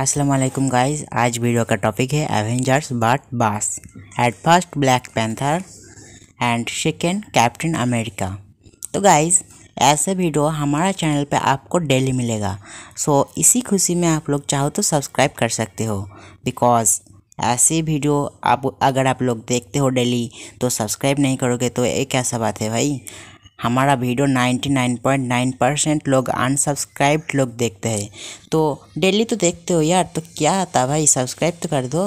Aslam guys आज video का topic है एवेंजर्स बट बास at first Black Panther and second Captain America तो गाइज़ ऐसे वीडियो हमारा चैनल पे आपको डेली मिलेगा सो so, इसी खुशी में आप लोग चाहो तो सब्सक्राइब कर सकते हो बिकॉज़ ऐसे वीडियो आप अगर आप लोग देखते हो डेली तो सब्सक्राइब नहीं करोगे तो ये कैसा बात है भाई हमारा वीडियो 99.9 परसेंट लोग अनसब्सक्राइब्ड लोग देखते हैं तो डेली तो देखते हो यार तो क्या आता भाई सब्सक्राइब तो कर दो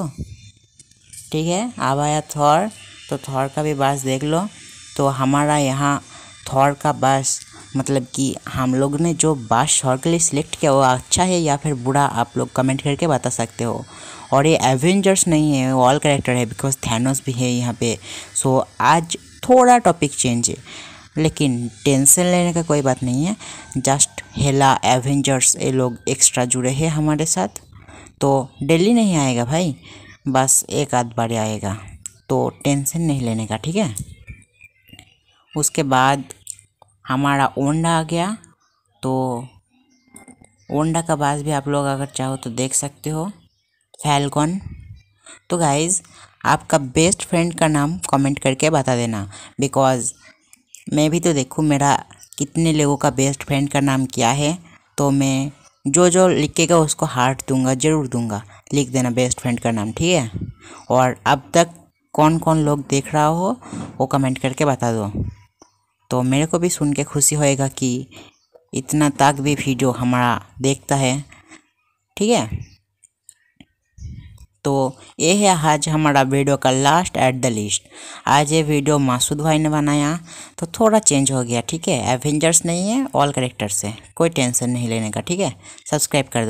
ठीक है अब आया थौर तो थौर का भी बस देख लो तो हमारा यहाँ थौर का बस मतलब कि हम लोग ने जो बस शॉर के लिए सिलेक्ट किया वो अच्छा है या फिर बुरा आप लोग कमेंट करके बता सकते हो और ये एवेंजर्स नहीं है ऑल करेक्टर है बिकॉज थैनोस भी है यहाँ पे सो आज थोड़ा टॉपिक चेंज है लेकिन टेंशन लेने का कोई बात नहीं है जस्ट हेला एवेंजर्स ये लोग एक्स्ट्रा जुड़े हैं हमारे साथ तो डेली नहीं आएगा भाई बस एक आध बार आएगा तो टेंशन नहीं लेने का ठीक है उसके बाद हमारा ओंडा आ गया तो ओंडा का बाज भी आप लोग अगर चाहो तो देख सकते हो फैलकॉन तो गाइज़ आपका बेस्ट फ्रेंड का नाम कमेंट करके बता देना बिकॉज़ मैं भी तो देखूँ मेरा कितने लोगों का बेस्ट फ्रेंड का नाम क्या है तो मैं जो जो लिखेगा उसको हार्ट दूंगा ज़रूर दूंगा लिख देना बेस्ट फ्रेंड का नाम ठीक है और अब तक कौन कौन लोग देख रहा हो वो कमेंट करके बता दो तो मेरे को भी सुन के खुशी होएगा कि इतना तक भी वीडियो हमारा देखता है ठीक है तो ये है आज हमारा वीडियो का लास्ट एट द लिस्ट आज ये वीडियो मासूद भाई ने बनाया तो थोड़ा चेंज हो गया ठीक है एवेंजर्स नहीं है ऑल करेक्टर्स है कोई टेंशन नहीं लेने का ठीक है सब्सक्राइब कर दो